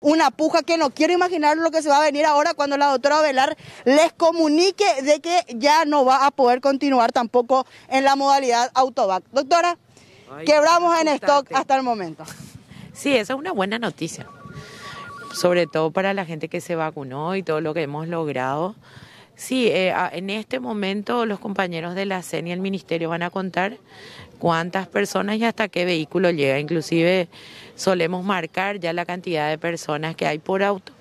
Una puja que no quiero imaginar lo que se va a venir ahora cuando la doctora Velar les comunique de que ya no va a poder continuar tampoco en la modalidad autobac. Doctora, quebramos en stock hasta el momento. Sí, esa es una buena noticia, sobre todo para la gente que se vacunó y todo lo que hemos logrado. Sí, eh, en este momento los compañeros de la CEN y el Ministerio van a contar cuántas personas y hasta qué vehículo llega. Inclusive solemos marcar ya la cantidad de personas que hay por auto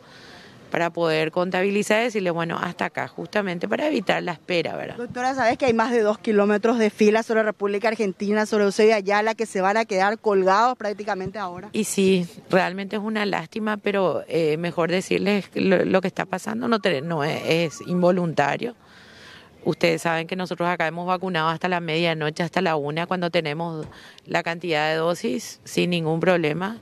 para poder contabilizar y decirle, bueno, hasta acá, justamente para evitar la espera, ¿verdad? Doctora, ¿sabes que hay más de dos kilómetros de fila sobre República Argentina, sobre Eusebio Ayala, que se van a quedar colgados prácticamente ahora? Y sí, realmente es una lástima, pero eh, mejor decirles lo, que está pasando no, no es, es involuntario. Ustedes saben que nosotros acá hemos vacunado hasta la medianoche, hasta la una, cuando tenemos la cantidad de dosis sin ningún problema.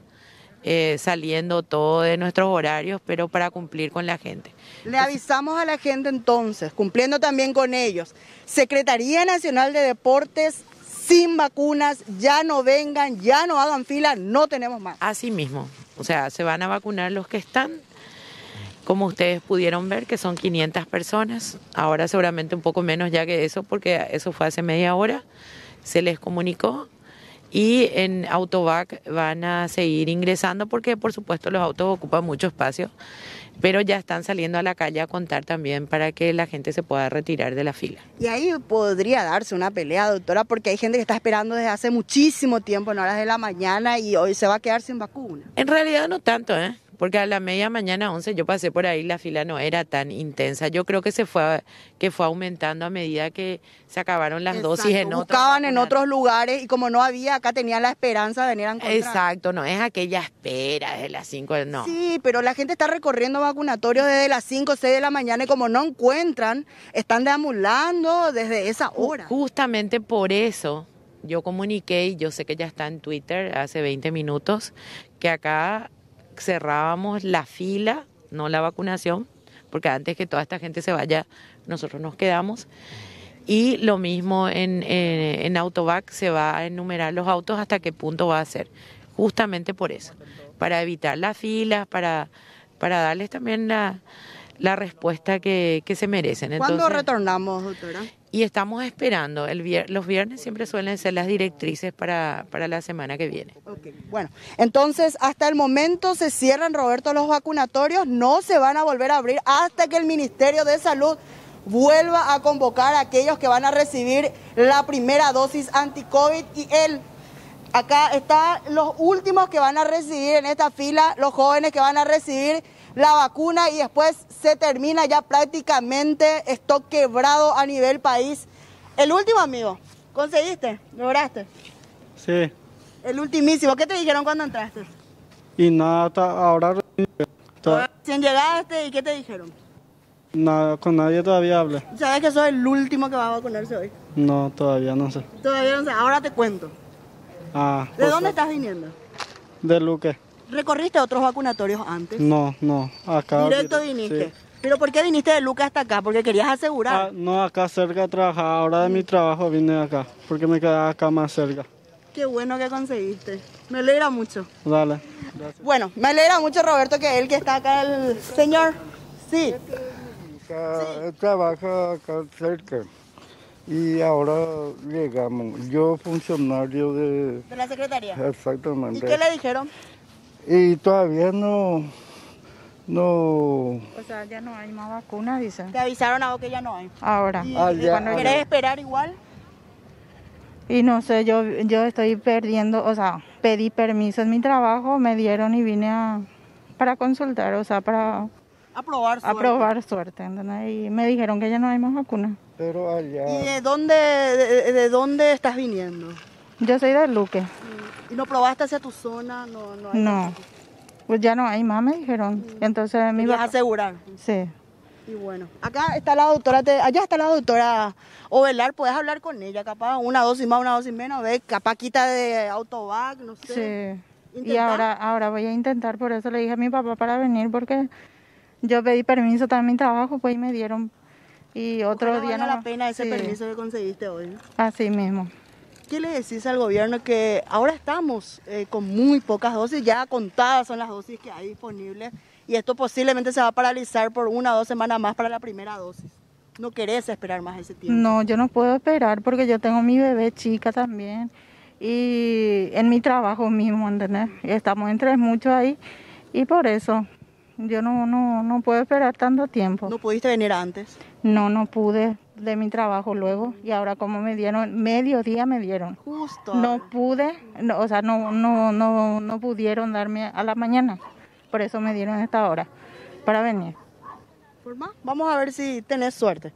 Eh, saliendo todo de nuestros horarios, pero para cumplir con la gente. Le avisamos a la gente entonces, cumpliendo también con ellos. Secretaría Nacional de Deportes sin vacunas, ya no vengan, ya no hagan fila, no tenemos más. Así mismo, o sea, se van a vacunar los que están, como ustedes pudieron ver, que son 500 personas, ahora seguramente un poco menos ya que eso, porque eso fue hace media hora, se les comunicó y en Autobac van a seguir ingresando porque por supuesto los autos ocupan mucho espacio, pero ya están saliendo a la calle a contar también para que la gente se pueda retirar de la fila. Y ahí podría darse una pelea, doctora, porque hay gente que está esperando desde hace muchísimo tiempo en horas de la mañana y hoy se va a quedar sin vacuna. En realidad no tanto, ¿eh? porque a la media mañana 11 yo pasé por ahí, la fila no era tan intensa. Yo creo que se fue que fue aumentando a medida que se acabaron las dosis en otros Buscaban en otros lugares y como no había, acá tenían la esperanza de venir a encontrar. Exacto, no es aquella espera de las 5, no. Sí, pero la gente está recorriendo vacunatorios desde las 5, 6 de la mañana y como no encuentran, están deambulando desde esa hora. Justamente por eso yo comuniqué yo sé que ya está en Twitter hace 20 minutos que acá cerrábamos la fila, no la vacunación, porque antes que toda esta gente se vaya, nosotros nos quedamos. Y lo mismo en, en, Autovac se va a enumerar los autos hasta qué punto va a ser. Justamente por eso, para evitar las filas, para, para darles también la, respuesta que, se merecen. ¿Cuándo retornamos, doctora? y estamos esperando. El los viernes siempre suelen ser las directrices para, la semana que viene. Bueno, entonces hasta el momento se cierran, Roberto, los vacunatorios, no se van a volver a abrir hasta que el Ministerio de Salud vuelva a convocar a aquellos que van a recibir la primera dosis anti-COVID y él acá están los últimos que van a recibir en esta fila, los jóvenes que van a recibir la vacuna y después se termina ya prácticamente, esto quebrado a nivel país. El último, amigo, ¿conseguiste? ¿Lograste? Sí. El ultimísimo, ¿qué te dijeron cuando entraste? Y nada, ahora ¿Sin llegaste y ¿qué te dijeron? Nada, con nadie todavía hablé. ¿Sabes que soy el último que va a vacunarse hoy? No, todavía no sé. Todavía no sé, ahora te cuento. Ah, ¿De dónde estás viniendo? De Luque. ¿Recorriste otros vacunatorios antes? No, no, acá. Directo viniste. ¿Pero por qué viniste de Lucas hasta acá? ¿Porque querías asegurar? Ah, no, acá cerca trabajaba. Ahora de mi mm. trabajo vine acá, porque me quedaba acá más cerca. Qué bueno que conseguiste. Me alegra mucho. Dale. Bueno, me alegra mucho Roberto que él que está acá, el señor. Sí. Eh, trabaja acá cerca. Y ahora llegamos. Yo funcionario de... De la secretaría. Exactamente. ¿Y qué le dijeron? y todavía no, no... O sea, ya no hay más vacunas, dice. Te avisaron a que ya no hay. Ah, ahora. ¿Querés esperar igual? Y no sé, yo, yo estoy perdiendo, o sea, pedí permiso en mi trabajo, me dieron y vine a, para consultar, o sea, para... A probar suerte. A suerte, Y me dijeron que ya no hay más vacunas. Pero allá... ¿Y de dónde, de, dónde estás viniendo? Yo soy de Luque. Mm. ¿Y no probaste hacia tu zona? No. No, pues ya no hay más, me dijeron. Mm. Entonces me iba a asegurar. Sí. Y bueno, acá está la doctora, allá está la doctora Ovelar, puedes hablar con ella, capaz una dosis más, una dosis menos, ¿ves? capaz quita de autobac, no sé. Sí. Y ahora, ahora voy a intentar, por eso le dije a mi papá para venir, porque yo pedí permiso también trabajo, pues me dieron. Y otro día no. la pena ese permiso que conseguiste hoy. Así mismo. ¿Qué le decís al gobierno que ahora estamos eh, con muy pocas dosis, ya contadas son las dosis que hay disponibles y esto posiblemente se va a paralizar por una o dos semanas más para la primera dosis? ¿No querés esperar más ese tiempo? No, yo no puedo esperar porque yo tengo mi bebé chica también y en mi trabajo mismo, ¿entendés? Estamos entre muchos ahí y por eso. Yo no, no, no puedo esperar tanto tiempo. ¿No pudiste venir antes? No, no pude de mi trabajo luego y ahora como me dieron medio día me dieron justo no pude o sea no, no no no pudieron darme a la mañana por eso me dieron esta hora para venir vamos a ver si tenés suerte